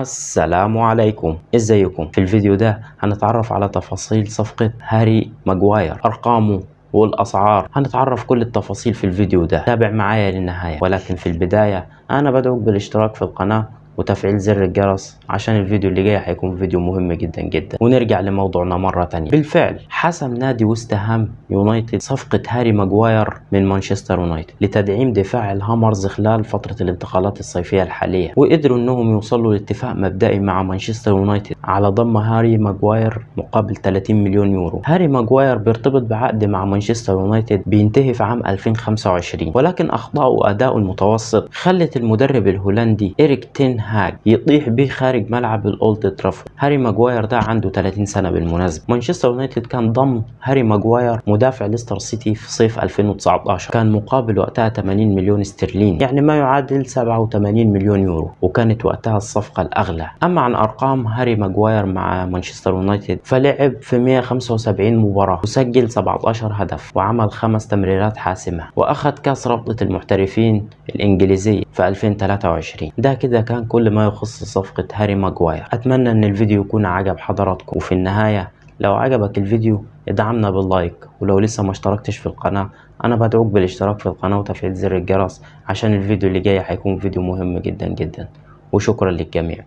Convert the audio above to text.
السلام عليكم ازيكم في الفيديو ده هنتعرف على تفاصيل صفقة هاري ماجواير ارقامه والاسعار هنتعرف كل التفاصيل في الفيديو ده تابع معايا للنهاية ولكن في البداية انا بدعوك بالاشتراك في القناة وتفعيل زر الجرس عشان الفيديو اللي جاي هيكون فيديو مهم جدا جدا ونرجع لموضوعنا مرة تانية بالفعل حسم نادي وست هام يونايتد صفقة هاري ماجواير من مانشستر يونايتد لتدعيم دفاع الهامرز خلال فترة الانتقالات الصيفية الحالية وقدروا انهم يوصلوا لاتفاق مبدئي مع مانشستر يونايتد على ضم هاري ماجواير مقابل 30 مليون يورو هاري ماجواير بيرتبط بعقد مع مانشستر يونايتد بينتهي في عام 2025 ولكن اخطائه واداؤه المتوسط خلت المدرب الهولندي إيريك تين هاج يطيح بيه خارج ملعب الاولد ترافورد هاري ماجواير ده عنده 30 سنه بالمناسبه مانشستر يونايتد كان ضم هاري ماجواير مدافع ليستر سيتي في صيف 2019 كان مقابل وقتها 80 مليون استرليني يعني ما يعادل 87 مليون يورو وكانت وقتها الصفقه الاغلى اما عن ارقام هاري ماجواير مع مانشستر يونايتد فلعب في 175 مباراه وسجل 17 هدف وعمل خمس تمريرات حاسمه واخذ كاس رابطه المحترفين الانجليزيه في 2023 ده كده كان كل ما يخص صفقة هاري ماجواير أتمنى أن الفيديو يكون عجب حضراتكم وفي النهاية لو عجبك الفيديو ادعمنا باللايك ولو لسه ما اشتركتش في القناة انا بدعوك بالاشتراك في القناة وتفعيل زر الجرس عشان الفيديو اللي جاي هيكون فيديو مهم جدا جدا وشكرا للجميع